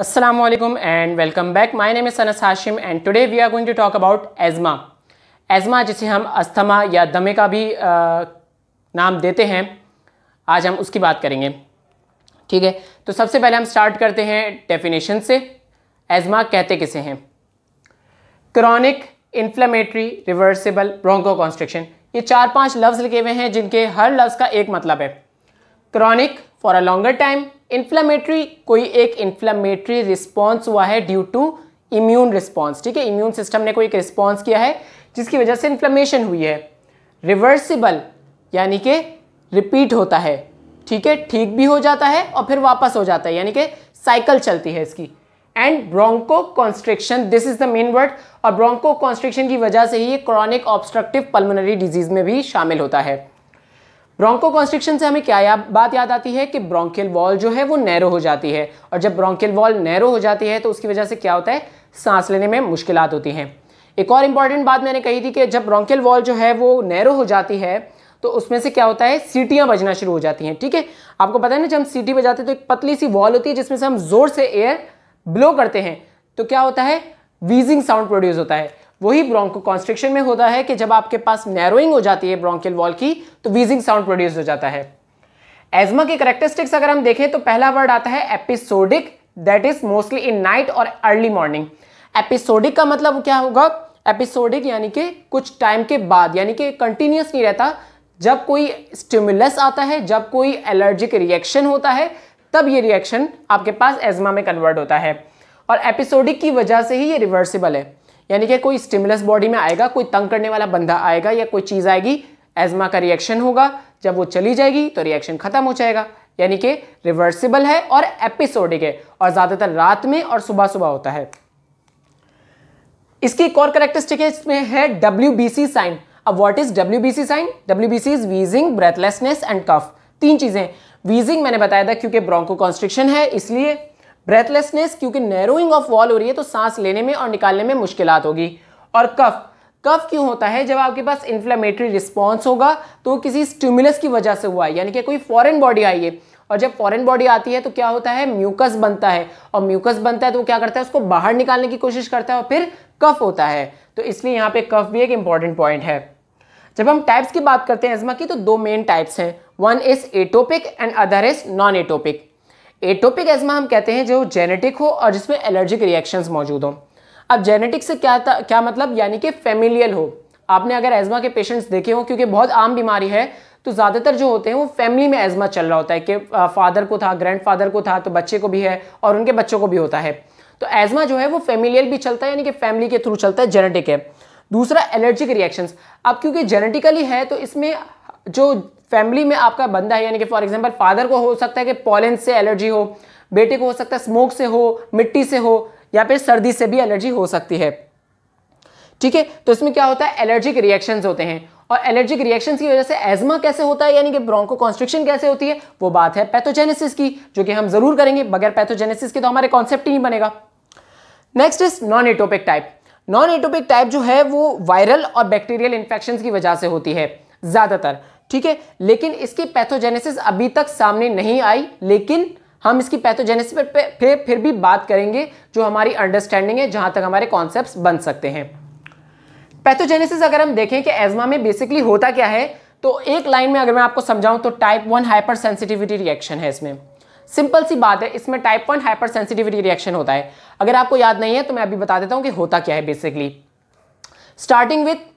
Aslam and welcome back. My name is Anas Hashim and today we are going to talk about asthma. asthma जिसे हम asthma या दमे का भी आ, नाम देते हैं आज हम उसकी बात करेंगे ठीक है तो सबसे पहले हम स्टार्ट करते हैं डेफिनेशन से एजमा कहते किसे हैं chronic inflammatory reversible bronchoconstriction ये चार पांच लफ्ज़ लिखे हुए हैं जिनके हर लफ्ज़ का एक मतलब है chronic for a longer time inflammatory कोई एक इन्फ्लामेटरी रिस्पॉन्स हुआ है ड्यू टू इम्यून रिस्पॉन्स ठीक है इम्यून सिस्टम ने कोई एक रिस्पॉन्स किया है जिसकी वजह से इन्फ्लामेशन हुई है रिवर्सिबल यानी कि रिपीट होता है ठीक है ठीक भी हो जाता है और फिर वापस हो जाता है यानी कि साइकिल चलती है इसकी and bronchoconstriction this is the main word और ब्रोंको कॉन्स्ट्रिक्शन की वजह से ही ये क्रॉनिक ऑब्स्ट्रक्टिव पल्मोनरी डिजीज में भी शामिल होता है ब्रोंको कॉन्स्ट्रिक्शन से हमें क्या या, बात याद आती है कि ब्रोंकियल वॉल जो है वो नैरो हो जाती है और जब ब्रोंकियल वॉल नैरो हो जाती है तो उसकी वजह से क्या होता है सांस लेने में मुश्किल होती हैं एक और इंपॉर्टेंट बात मैंने कही थी कि जब ब्रोंकियल वॉल जो है वो नैरो हो जाती है तो उसमें से क्या होता है सीटियाँ बजना शुरू हो जाती हैं ठीक है आपको पता है ना जब हम सीटी बजाते हैं तो एक पतली सी वॉल होती है जिसमें से हम जोर से एयर ब्लो करते हैं तो क्या होता है वीजिंग साउंड प्रोड्यूस होता है वही ब्रोंको कॉन्स्ट्रिक्शन में होता है कि जब आपके पास नैरोइंग हो जाती है ब्रोंकिल वॉल की तो वीजिंग साउंड प्रोड्यूस हो जाता है एज्मा के करेक्टरिस्टिक्स अगर हम देखें तो पहला वर्ड आता है episodic that is mostly in night और अर्ली मॉर्निंग एपिसोडिक का मतलब क्या होगा एपिसोडिक यानी कि कुछ टाइम के बाद यानी कि कंटिन्यूस नहीं रहता जब कोई स्टिमुलस आता है जब कोई एलर्जिक रिएक्शन होता है तब ये रिएक्शन आपके पास एज्मा में कन्वर्ट होता है और एपिसोडिक की वजह से ही ये रिवर्सिबल है यानी कि कोई स्टिमुलस बॉडी में आएगा कोई तंग करने वाला बंदा आएगा या कोई चीज़ आएगी एजमा का रिएक्शन होगा जब वो चली जाएगी तो रिएक्शन खत्म हो जाएगा यानी कि रिवर्सिबल है और एपिसोडिक है और ज़्यादातर रात में और सुबह सुबह होता है इसकी एक और करेक्टरिस्टिक है इसमें है डब्ल्यू बी सी साइन अब what is W B C sign W B C is wheezing breathlessness and cough तीन चीज़ें वीजिंग मैंने बताया था क्योंकि ब्रोंको कॉन्स्ट्रिक्शन है इसलिए ब्रेथलेसनेस क्योंकि नैरोइंग ऑफ वॉल हो रही है तो सांस लेने में और निकालने में मुश्किल होगी और कफ कफ क्यों होता है जब आपके पास इन्फ्लेमेटरी रिस्पॉन्स होगा तो किसी स्ट्यूमुलस की वजह से हुआ है यानी कि कोई फॉरेन बॉडी आई है और जब फॉरन बॉडी आती है तो क्या होता है म्यूकस बनता है और म्यूकस बनता है तो क्या करता है उसको बाहर निकालने की कोशिश करता है और फिर कफ होता है तो इसलिए यहाँ पे कफ भी एक इंपॉर्टेंट पॉइंट है जब हम टाइप्स की बात करते हैं एजमा की तो दो मेन टाइप्स हैं one is atopic and other is non atopic atopic asthma हम कहते हैं जो जेनेटिक हो और जिसमें एलर्जिक रिएक्शंस मौजूद हों अब जेनेटिक से क्या क्या मतलब यानी कि फेमिलियल हो आपने अगर एजमा के पेशेंट्स देखे हो क्योंकि बहुत आम बीमारी है तो ज़्यादातर जो होते हैं वो फैमिली में एजमा चल रहा होता है कि फादर को था ग्रैंड को था तो बच्चे को भी है और उनके बच्चों को भी होता है तो एजमा जो है वो फेमिलियल भी चलता है यानी कि फैमिली के थ्रू चलता है जेनेटिक है दूसरा एलर्जिक रिएक्शंस अब क्योंकि जेनेटिकली है तो इसमें जो फैमिली में आपका बंदा है यानी कि फॉर एग्जाम्पल फादर को हो सकता है कि पॉलेंस से एलर्जी हो बेटे को हो सकता है स्मोक से हो मिट्टी से हो या फिर सर्दी से भी एलर्जी हो सकती है ठीक है तो इसमें क्या होता है एलर्जिक रिएक्शंस होते हैं और एलर्जिक रिएक्शंस की वजह से एजमा कैसे होता है यानी कि ब्रोंको कॉन्स्ट्रिक्शन कैसे होती है वो बात है पैथोजेनेसिस की जो कि हम जरूर करेंगे बगैर पैथोजेनेसिस के तो हमारे कॉन्सेप्ट ही नहीं बनेगा next is non atopic type non atopic type जो है वो वायरल और बैक्टीरियल इन्फेक्शन की वजह से होती है ज़्यादातर ठीक है लेकिन इसकी पैथोजेनेसिस अभी तक सामने नहीं आई लेकिन हम इसकी पैथोजेनेसिस पर फिर फिर भी बात करेंगे जो हमारी अंडरस्टैंडिंग है जहां तक हमारे कॉन्सेप्ट बन सकते हैं पैथोजेनेसिस अगर हम देखें कि एजमा में बेसिकली होता क्या है तो एक लाइन में अगर मैं आपको समझाऊं तो type one hypersensitivity reaction है इसमें सिंपल सी बात है इसमें type one hypersensitivity reaction होता है अगर आपको याद नहीं है तो मैं अभी बता देता हूं कि होता क्या है बेसिकली स्टार्टिंग विथ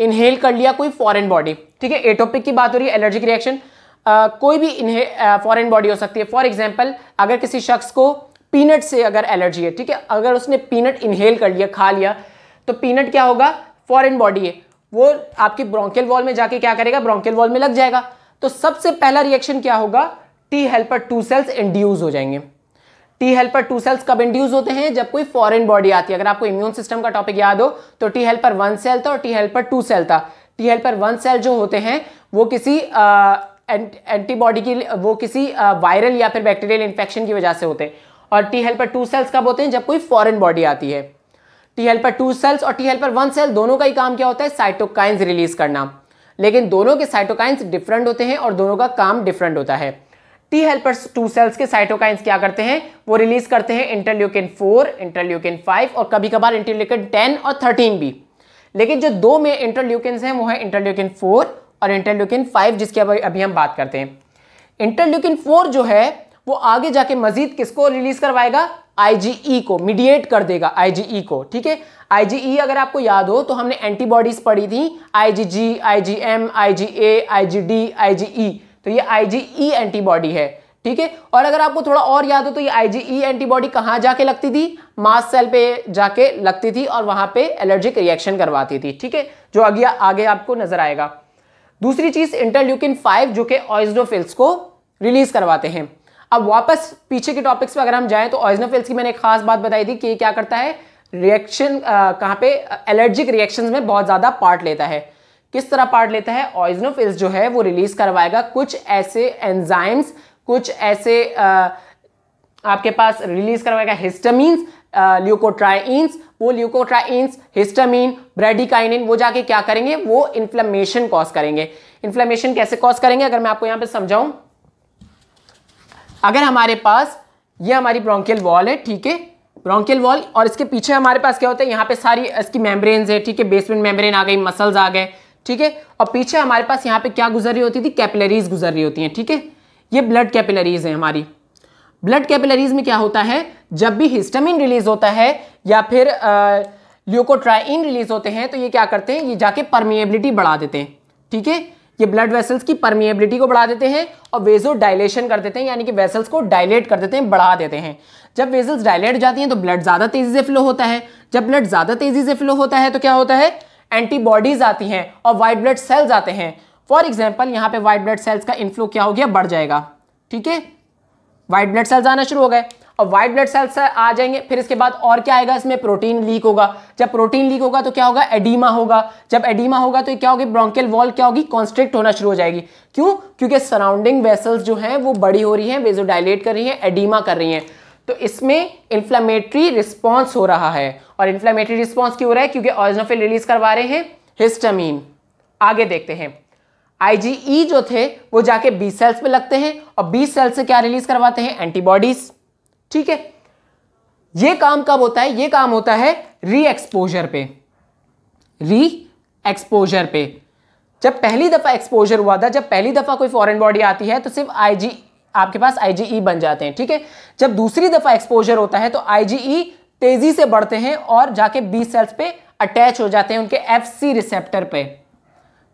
इनहेल कर लिया कोई फॉरेन बॉडी ठीक है एटोपिक की बात हो रही है एलर्जिक रिएक्शन कोई भी फॉरेन बॉडी हो सकती है फॉर एग्जाम्पल अगर किसी शख्स को पीनट से अगर एलर्जी है ठीक है अगर उसने पीनट इनहेल कर लिया खा लिया तो पीनट क्या होगा फॉरेन बॉडी है वो आपकी ब्रोंकियल वॉल में जाके क्या करेगा ब्रोंकियल वॉल में लग जाएगा तो सबसे पहला रिएक्शन क्या होगा T helper two cells induce हो जाएंगे टी हेल्पर टू सेल्स कब इंड्यूस होते हैं जब कोई फॉरेन बॉडी आती है अगर आपको इम्यून सिस्टम का टॉपिक याद हो तो टी हेल्पर वन सेल था और टी हेल्पर टू सेल था टी हेल्पर वन सेल जो होते हैं वो किसी एंटीबॉडी की वो किसी वायरल या फिर बैक्टीरियल इन्फेक्शन की वजह से होते हैं और टी हेल्पर टू सेल्स कब होते हैं जब कोई फॉरेन बॉडी आती है टी हेल्पर टू सेल्स और टी हेल्पर वन सेल दोनों का ही काम क्या होता है साइटोकाइंस रिलीज करना लेकिन दोनों के साइटोकाइंस डिफरेंट होते हैं और दोनों का काम डिफरेंट होता है टी हेल्पर्स टू सेल्स के साइटोकाइंस क्या करते हैं वो रिलीज करते हैं इंटरल्यूकिन फोर इंटरल्यूकिन फाइव और कभी कभार इंटरल्यूकिन टेन और थर्टीन भी लेकिन जो दो में इंटरल्यूकिन हैं वो है इंटरल्यूकिन फोर और इंटरल्यूकिन फाइव जिसकी अभी हम बात करते हैं इंटरल्यूकिन फोर जो है वो आगे जाके मजीद किसको रिलीज करवाएगा आईजीई e को मीडिएट कर देगा आईजीई e को ठीक है आईजीई e अगर आपको याद हो तो हमने एंटीबॉडीज पढ़ी थी IgG IgM IgA IgD IgE तो ये आईजीई एंटीबॉडी e है ठीक है और अगर आपको थोड़ा और याद हो तो ये आईजीई एंटीबॉडी e कहाँ जाके लगती थी मास सेल पे जाके लगती थी और वहां पे एलर्जिक रिएक्शन करवाती थी ठीक है जो आगे आगे आपको नजर आएगा दूसरी चीज इंटरल्यूकिन फाइव जो कि ऑइजनोफिल्स को रिलीज करवाते हैं अब वापस पीछे के टॉपिक्स पर अगर हम जाएं तो ऑइजनोफिल्स की मैंने एक खास बात बताई थी कि ये क्या करता है रिएक्शन कहाँ पे एलर्जिक रिएक्शन में बहुत ज़्यादा पार्ट लेता है किस तरह पार्ट लेता है ऑइजनोफिल्स जो है वो रिलीज करवाएगा कुछ ऐसे एंजाइम्स कुछ ऐसे आ, आपके पास रिलीज करवाएगा हिस्टामीन्स ल्यूकोट्राइन्स वो ल्यूकोट्राइन्स हिस्टामीन ब्रेडिकाइनिन वो जाके क्या करेंगे वो इन्फ्लेमेशन कॉज करेंगे इन्फ्लेमेशन कैसे कॉज करेंगे अगर मैं आपको यहाँ पर समझाऊं अगर हमारे पास ये हमारी ब्रोंकियल वॉल है ठीक है ब्रोंकियल वॉल और इसके पीछे हमारे पास क्या होता है यहाँ पे सारी इसकी मेम्ब्रेन्स है ठीक है बेसमेंट मेम्ब्रेन आ गई मसल्स आ गए ठीक है और पीछे हमारे पास यहाँ पे क्या गुजर रही होती थी कैपिलरीज गुजर रही होती हैं ठीक है ये ब्लड कैपिलरीज हैं हमारी ब्लड कैपिलरीज में क्या होता है जब भी हिस्टामिन रिलीज होता है या फिर ल्यूकोट्राइन रिलीज होते हैं तो ये क्या करते हैं ये जाके परमिएबिलिटी बढ़ा देते हैं ठीक है ये ब्लड वेसल्स की परमिएबिलिटी को बढ़ा देते हैं और वेजो डायलेशन कर देते हैं यानी कि वेसल्स को डायलेट कर देते हैं बढ़ा देते हैं जब वेजल्स डायलेट जाती हैं तो ब्लड ज़्यादा तेज़ी से फ्लो होता है जब ब्लड ज़्यादा तेज़ी से फ्लो होता है तो क्या होता है एंटीबॉडीज आती हैं और व्हाइट ब्लड सेल्स आते हैं फॉर एग्जाम्पल यहाँ पे व्हाइट ब्लड सेल्स का इन्फ्लो क्या हो गया बढ़ जाएगा ठीक है व्हाइट ब्लड सेल्स आना शुरू हो गए और व्हाइट ब्लड सेल्स आ जाएंगे फिर इसके बाद और क्या आएगा इसमें प्रोटीन लीक होगा जब प्रोटीन लीक होगा तो क्या होगा एडीमा होगा जब एडीमा होगा तो क्या होगी ब्रोंकियल वॉल क्या होगी कॉन्स्ट्रिक्ट होना शुरू हो जाएगी क्यों क्योंकि सराउंडिंग वेसल्स जो हैं वो बड़ी हो रही हैं वेजो डायलेट कर रही हैं एडीमा कर रही हैं तो इसमें इन्फ्लामेटरी रिस्पॉन्स हो रहा है और इन्फ्लामेटरी रिस्पॉन्स क्यों हो रहा है क्योंकि ऑर्जनोफिल रिलीज करवा रहे हैं हिस्टमिन आगे देखते हैं आईजीई e जो थे वो जाके बी सेल्स में लगते हैं और बी सेल्स से क्या रिलीज करवाते हैं एंटीबॉडीज ठीक है ये काम कब होता है ये काम होता है री एक्सपोजर पे री एक्सपोजर पे जब पहली दफ़ा एक्सपोजर हुआ था जब पहली दफ़ा कोई फॉरेन बॉडी आती है तो सिर्फ आईजी आपके पास आईजीई e बन जाते हैं ठीक है जब दूसरी दफा एक्सपोजर होता है तो आईजीई e तेजी से बढ़ते हैं और जाके बी सेल्स पे अटैच हो जाते हैं उनके एफ सी रिसेप्टर पे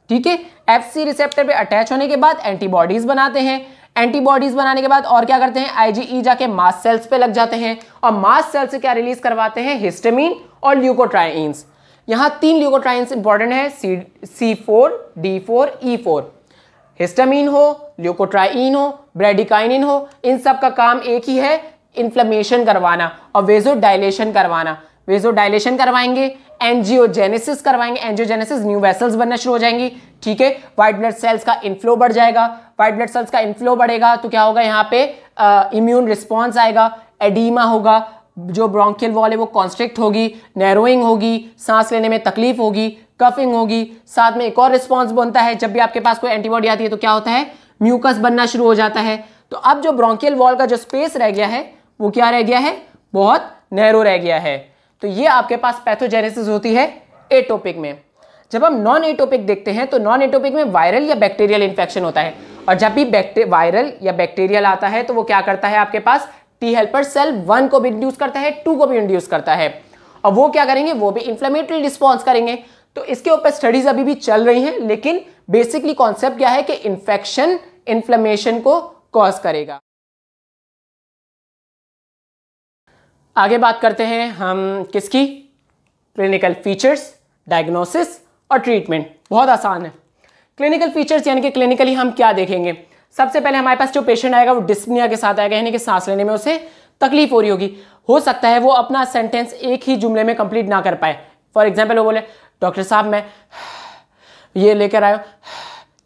ठीक है एफ सी रिसेप्टर पे अटैच होने के बाद एंटीबॉडीज बनाते हैं एंटीबॉडीज बनाने के बाद और क्या करते हैं आईजीई e जाके मास सेल्स पे लग जाते हैं और मास सेल से क्या रिलीज करवाते हैं हिस्टेमीन और ल्यूकोट्राइन्स यहां तीन ल्यूकोट्राइन्स इंपॉर्टेंट है C C four D four E four histamine हो ल्यूकोट्राइन हो ब्रेडिकाइनिन हो इन सब का काम एक ही है इन्फ्लेमेशन करवाना और वेजो डायलेशन करवाना वेजो डायलेशन करवाएंगे एनजियोजेनेसिस करवाएंगे एनजियोजेनेसिस न्यू वेसल्स बनना शुरू हो जाएंगी ठीक है व्हाइट ब्लड सेल्स का इनफ्लो बढ़ जाएगा व्हाइट ब्लड सेल्स का इनफ्लो बढ़ेगा तो क्या होगा यहाँ पे इम्यून रिस्पॉन्स आएगा एडीमा होगा जो ब्रोंकियल वॉल है वो कॉन्स्ट्रिक्ट होगी नैरोइंग होगी सांस लेने में तकलीफ होगी कफिंग होगी साथ में एक और रिस्पॉन्स बनता है जब भी आपके पास कोई एंटीबॉडी आती है तो क्या होता है म्यूकस बनना शुरू हो जाता है तो अब जो ब्रोंकियल वॉल का जो स्पेस रह गया है वो क्या रह गया है बहुत नैरो रह गया है तो ये आपके पास पैथोजेनेसिस होती है एटोपिक में जब हम नॉन एटोपिक देखते हैं तो नॉन एटोपिक में वायरल या बैक्टीरियल इन्फेक्शन होता है और जब भी वायरल या बैक्टीरियल आता है तो वो क्या करता है आपके पास टी हेल्पर सेल वन को भी इंड्यूस करता है टू को भी इंड्यूस करता है और वो क्या करेंगे वो भी इन्फ्लेमेटरी रिस्पॉन्स करेंगे तो इसके ऊपर स्टडीज अभी भी चल रही हैं लेकिन बेसिकली कॉन्सेप्ट क्या है कि इन्फेक्शन इन्फ्लेमेशन को कॉज करेगा आगे बात करते हैं हम किसकी क्लिनिकल फीचर्स डायग्नोसिस और ट्रीटमेंट बहुत आसान है क्लिनिकल फीचर्स यानी कि क्लिनिकली हम क्या देखेंगे सबसे पहले हमारे पास जो पेशेंट आएगा वो डिस्पनिया के साथ आएगा यानी कि सांस लेने में उसे तकलीफ हो रही होगी हो सकता है वो अपना सेंटेंस एक ही जुमले में कंप्लीट ना कर पाए फॉर एग्जाम्पल वो बोले डॉक्टर साहब मैं ये लेकर आया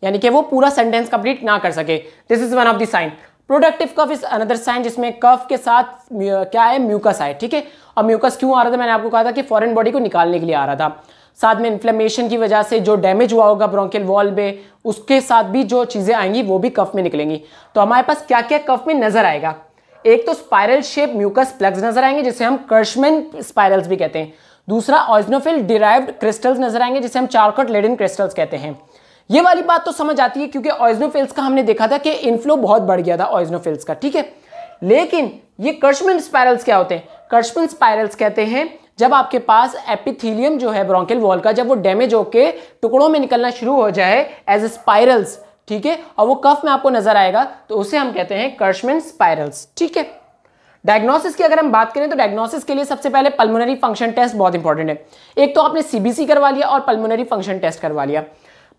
यानी कि वो पूरा सेंटेंस कंप्लीट ना कर सके this is one of the sign productive cough is another sign जिसमें कफ के साथ क्या है म्यूकस है ठीक है और म्यूकस क्यों आ रहा था मैंने आपको कहा था कि फॉरन बॉडी को निकालने के लिए आ रहा था साथ में इन्फ्लेमेशन की वजह से जो डैमेज हुआ होगा ब्रोंकियल वॉल में उसके साथ भी जो चीज़ें आएंगी वो भी कफ में निकलेंगी तो हमारे पास क्या क्या कफ में नजर आएगा एक तो स्पायरल शेप म्यूकस प्लग्स नजर आएंगे जिसे हम कर्शमेन स्पायरल्स भी कहते हैं दूसरा ऑइजनोफिल डिराइव्ड क्रिस्टल्स नजर आएंगे जिसे हम चारकोट लेडिन क्रिस्टल्स कहते हैं ये वाली बात तो समझ आती है क्योंकि ऑयजनोफिल्स का हमने देखा था कि इनफ्लो बहुत बढ़ गया था ऑयजनोफिल्स का ठीक है लेकिन ये कर्शमिन स्पायरल्स क्या होते हैं कर्शमिन स्पायरल्स कहते हैं जब आपके पास एपिथीलियम जो है ब्रोंकियल वॉल का जब वो डैमेज होकर टुकड़ों में निकलना शुरू हो जाए एज ए स्पायरल्स ठीक है और वो कफ में आपको नजर आएगा तो उसे हम कहते हैं कर्शमिन स्पायरल्स ठीक है डायग्नोसिस की अगर हम बात करें तो डायग्नोसिस के लिए सबसे पहले पल्मोनरी फंक्शन टेस्ट बहुत इंपॉर्टेंट है एक तो आपने सीबीसी करवा लिया और पल्मोनरी फंक्शन टेस्ट करवा लिया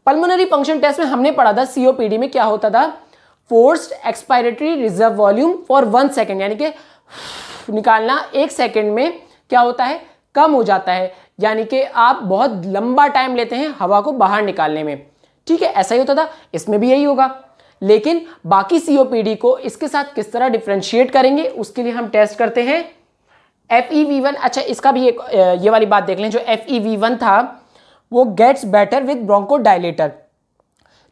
पल्मोनरी फंक्शन टेस्ट में हमने पढ़ा था सीओपीडी में क्या होता था forced expiratory reserve volume for one second यानी कि निकालना एक सेकेंड में क्या होता है कम हो जाता है यानी कि आप बहुत लंबा टाइम लेते हैं हवा को बाहर निकालने में ठीक है ऐसा ही होता था इसमें भी यही होगा लेकिन बाकी सीओपीडी को इसके साथ किस तरह डिफ्रेंशिएट करेंगे उसके लिए हम टेस्ट करते हैं एफ ई वी वन अच्छा इसका भी एक ये वाली बात देख लें जो एफ ई वी वन था वो gets better with bronchodilator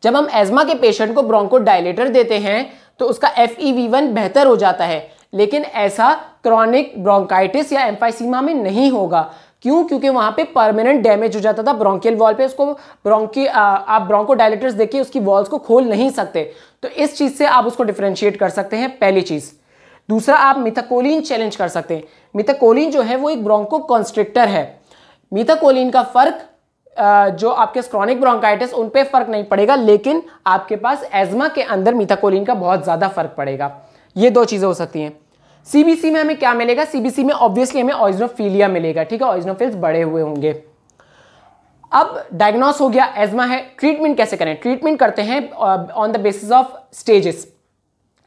जब हम एज्मा के पेशेंट को ब्रोंको डायलेटर देते हैं तो उसका एफ ई e बेहतर हो जाता है लेकिन ऐसा क्रॉनिक ब्रोंकाइटिस या एम्फाइसीमा में नहीं होगा क्यों क्योंकि वहाँ पे परमानेंट डैमेज हो जाता था ब्रोंकियल वॉल पे उसको ब्रोंकी आप ब्रोंको डायलेटर्स देखिए उसकी वॉल्स को खोल नहीं सकते तो इस चीज़ से आप उसको डिफ्रेंशिएट कर सकते हैं पहली चीज़ दूसरा आप मिथाकोलिन चैलेंज कर सकते हैं मिथाकोलिन जो है वो एक ब्रोंको कॉन्स्ट्रिक्टर है मिथाकोलिन का फ़र्क जो आपके क्रॉनिक ब्रोंकाइटिस उन पर फर्क नहीं पड़ेगा लेकिन आपके पास एज्मा के अंदर मिथाकोलिन का बहुत ज़्यादा फर्क पड़ेगा ये दो चीज़ें हो सकती हैं सीबीसी में हमें क्या मिलेगा सीबीसी में ऑब्वियसली हमें ऑइजनोफीलिया मिलेगा ठीक है ऑइजनोफिल्स बड़े हुए होंगे अब डायग्नोस हो गया एजमा है ट्रीटमेंट कैसे करें ट्रीटमेंट करते हैं on the basis of stages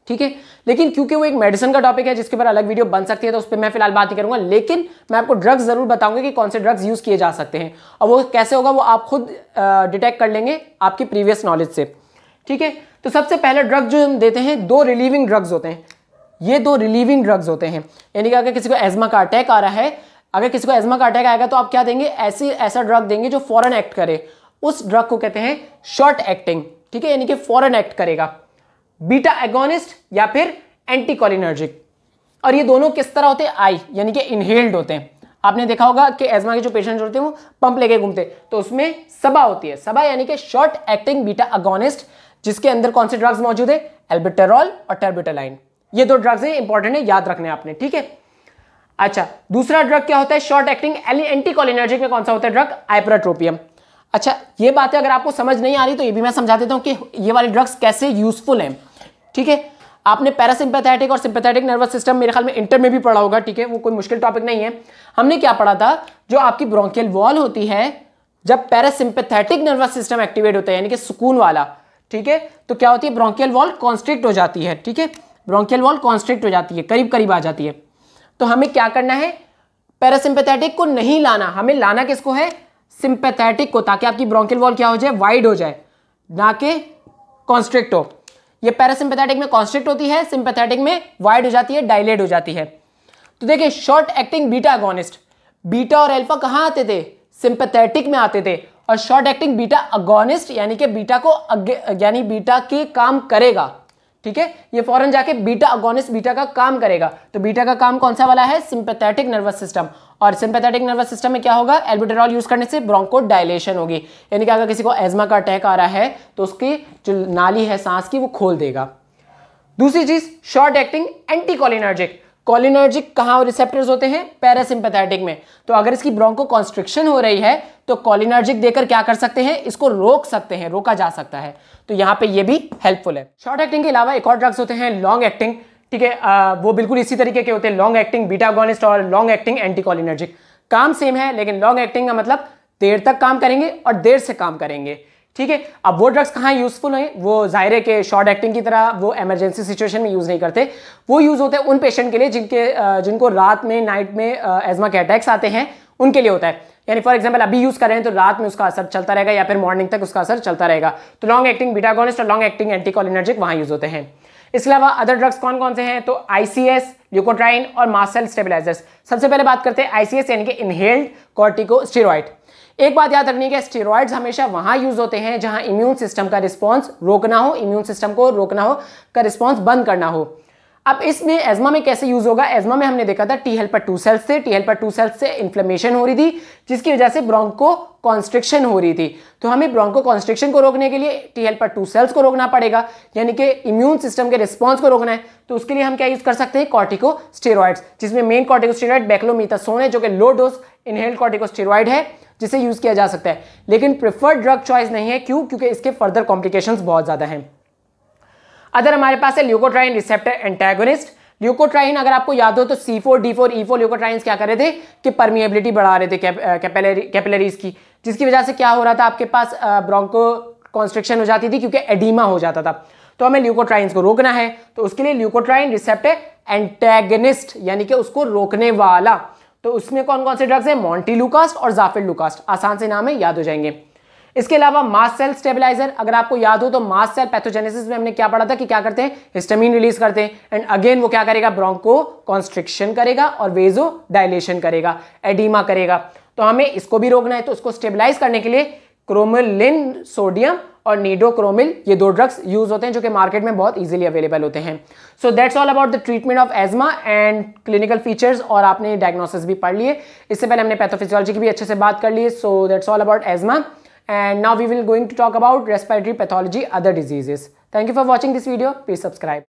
ठीक है लेकिन क्योंकि वो एक मेडिसिन का टॉपिक है जिसके ऊपर अलग वीडियो बन सकती है तो उस पर मैं फिलहाल बात नहीं करूंगा लेकिन मैं आपको ड्रग्स जरूर बताऊंगा कि कौन से ड्रग्स यूज किए जा सकते हैं और वो कैसे होगा वो आप खुद डिटेक्ट कर लेंगे आपकी प्रीवियस नॉलेज से ठीक है तो सबसे पहले ड्रग जो हम देते हैं दो रिलीविंग ड्रग्स होते हैं ये दो रिलीविंग ड्रग्स होते हैं यानी कि अगर किसी को एजमा का अटैक आ रहा है अगर किसी को एजमा का अटैक आएगा तो आप क्या देंगे ऐसी ऐसा ड्रग देंगे जो फॉरन एक्ट करे उस ड्रग को कहते हैं शॉर्ट एक्टिंग ठीक है यानी कि फॉरन एक्ट करेगा बीटा एगोनिस्ट या फिर एंटीकोलिनर्जिक और ये दोनों किस तरह होते हैं आई यानी कि इनहेल्ड होते हैं आपने देखा होगा कि एजमा के जो पेशेंट होते हैं वो पंप लेके घूमते तो उसमें सबा होती है सबा यानी कि शॉर्ट एक्टिंग बीटा अगोनिस्ट जिसके अंदर कौन से ड्रग्स मौजूद है एल्बिटेरॉल और टर्बिटेलाइन ये दो ड्रग्स हैं इंपॉर्टेंट है याद रखने आपने ठीक है अच्छा दूसरा ड्रग क्या होता है शॉर्ट एक्टिंग एंटीकोलिनर्जिक में कौन सा होता है ड्रग आइप्राट्रोपियम अच्छा ये बातें अगर आपको समझ नहीं आ रही तो ये भी मैं समझा देता हूँ कि ये वाले ड्रग्स कैसे यूजफुल हैं ठीक है आपने पैरासिम्पैथेटिक और सिंपैथेटिक नर्वस सिस्टम मेरे ख्याल में इंटर में भी पढ़ा होगा ठीक है वो कोई मुश्किल टॉपिक नहीं है हमने क्या पढ़ा था जो आपकी ब्रोंकियल वॉल होती है जब पैरासिम्पैथेटिक नर्वस सिस्टम एक्टिवेट होता है यानी कि सुकून वाला ठीक है तो क्या होती है ब्रोंकियल वॉल कॉन्स्ट्रिक्ट हो जाती है ठीक है ब्रोंकियल वॉल कॉन्स्ट्रिक्ट हो जाती है करीब करीब आ जाती है तो हमें क्या करना है पैरासिम्पैथेटिक को नहीं लाना हमें लाना किसको है सिंपैथेटिक को ताकि आपकी ब्रोंकियल वॉल क्या हो जाए वाइड हो जाए ना कि कॉन्स्ट्रिक्ट हो ये पैरासिम्पैथेटिक में कॉन्स्ट्रिक्ट होती है सिंपैथेटिक में वाइड हो जाती है डायलेट हो जाती है तो देखिए short acting beta agonist beta और एल्फा कहां आते थे सिंपैथेटिक में आते थे और शॉर्ट एक्टिंग बीटा अगोनिस्ट यानी कि बीटा को यानी बीटा के काम करेगा ठीक है ये फॉरन जाके बीटा अगोनिस्ट बीटा का काम करेगा तो बीटा का काम कौन सा वाला है सिंपैथेटिक नर्वस सिस्टम और सिंपेथेटिक नर्वस सिस्टम में क्या होगा एल्बुटेरॉल यूज करने से ब्रोंको डायलेशन होगी यानी कि अगर किसी को एजमा का अटैक आ रहा है तो उसकी जो नाली है सांस की वो खोल देगा दूसरी चीज शॉर्ट एक्टिंग एंटीकोलिनर्जिक कॉलिनर्जिक कहाँ रिसेप्टर्स होते हैं पैरासिम्पैथेटिक में तो अगर इसकी ब्रोंको कॉन्स्ट्रिक्शन हो रही है तो कॉलिनर्जिक देकर क्या कर सकते हैं इसको रोक सकते हैं रोका जा सकता है तो यहाँ पे ये भी हेल्पफुल है शॉर्ट एक्टिंग के अलावा एक और ड्रग्स होते हैं लॉन्ग एक्टिंग ठीक है वो बिल्कुल इसी तरीके के होते हैं लॉन्ग एक्टिंग बीटागोनिस्ट और लॉन्ग एक्टिंग एंटी कॉलिनर्जिक काम सेम है लेकिन लॉन्ग एक्टिंग का मतलब देर तक काम करेंगे और देर से काम करेंगे ठीक है अब वो ड्रग्स कहाँ यूजफुल हैं वो जायरे के शॉर्ट एक्टिंग की तरह वो एमरजेंसी सिचुएशन में यूज़ नहीं करते वो यूज़ होते हैं उन पेशेंट के लिए जिनके जिनको रात में नाइट में एजमा के अटैक्स आते हैं उनके लिए होता है यानी फॉर एग्जाम्पल अभी यूज़ कर रहे हैं तो रात में उसका असर चलता रहेगा या फिर मॉर्निंग तक उसका असर चलता रहेगा तो लॉन्ग एक्टिंग बीटागोनिस्ट और लॉन्ग एक्टिंग एंटीकोलिनर्जिक वहाँ यूज़ होते हैं इसके अलावा अदर ड्रग्स कौन कौन से हैं तो आईसीएस ल्यूकोट्राइन और मासल स्टेबिलाइजर्स सबसे पहले बात करते हैं आईसीएस यानी कि इनहेल्ड कॉर्टिको स्टीरोइड एक बात याद रखनी है स्टेरॉइड्स हमेशा वहां यूज होते हैं जहां इम्यून सिस्टम का रिस्पॉन्स रोकना हो इम्यून सिस्टम को रोकना हो का रिस्पॉन्स बंद करना हो अब इसमें एजमा में कैसे यूज होगा एजमा में हमने देखा था टी हेल्पर टू सेल्स से टी हेल्पर टू सेल्स से इन्फ्लेमेशन हो रही थी जिसकी वजह से ब्रोंको कॉन्स्ट्रिक्शन हो रही थी तो हमें ब्रोंको कॉन्स्ट्रिक्शन को रोकने के लिए टी हेल्पर टू सेल्स को रोकना पड़ेगा यानी कि इम्यून सिस्टम के रिस्पॉन्स को रोकना है तो उसके लिए हम क्या यूज कर सकते हैं कॉर्टिको जिसमें मेन कॉर्टिको स्टेरॉइड बैक्लोमीथासोन है जो कि लो डोज इनहेल्ड कॉर्टिको है जिसे यूज़ किया जा सकता है लेकिन प्रिफर्ड ड्रग चॉइस नहीं है क्यों क्योंकि इसके फर्दर कॉम्प्लिकेशन बहुत ज़्यादा है अदर हमारे पास है ल्यूकोट्राइन रिसेप्टर एंटेगोनिस्ट ल्यूकोट्राइन अगर आपको याद हो तो C four D four E four leukotriene क्या कर रहे थे कि परमिएबिलिटी बढ़ा रहे थे कैपेलरीज uh, की जिसकी वजह से क्या हो रहा था आपके पास ब्रोंको uh, कॉन्स्ट्रिक्शन हो जाती थी क्योंकि एडीमा हो जाता था तो हमें ल्यूकोट्राइन्स को रोकना है तो उसके लिए ल्यूकोट्राइन रिसेप्ट एंटेगनिस्ट यानी कि उसको रोकने वाला तो उसमें कौन कौन से ड्रग्स हैं मॉन्टी लुकास्ट और जाफिर लुकास्ट आसान से नाम है याद हो जाएंगे इसके अलावा मास सेल स्टेबलाइजर अगर आपको याद हो तो मास सेल पैथोजेनेसिस में हमने क्या पढ़ा था कि क्या करते हैं हिस्टामिन रिलीज करते हैं एंड अगेन वो क्या करेगा ब्रोंको कॉन्स्ट्रिक्शन करेगा और वेजो डायलेशन करेगा एडीमा करेगा तो हमें इसको भी रोकना है तो उसको स्टेबलाइज करने के लिए क्रोमोलिन सोडियम और नीडोक्रोमिल ये दो ड्रग्स यूज होते हैं जो कि मार्केट में बहुत इजीली अवेलेबल होते हैं so that's all about the treatment of asthma and clinical features और आपने डायग्नोसिस भी पढ़ लिए इससे पहले हमने पैथोफिजियोलॉजी की भी अच्छे से बात कर ली so that's all about asthma and now we will going to talk about respiratory pathology other diseases thank you for watching this video please subscribe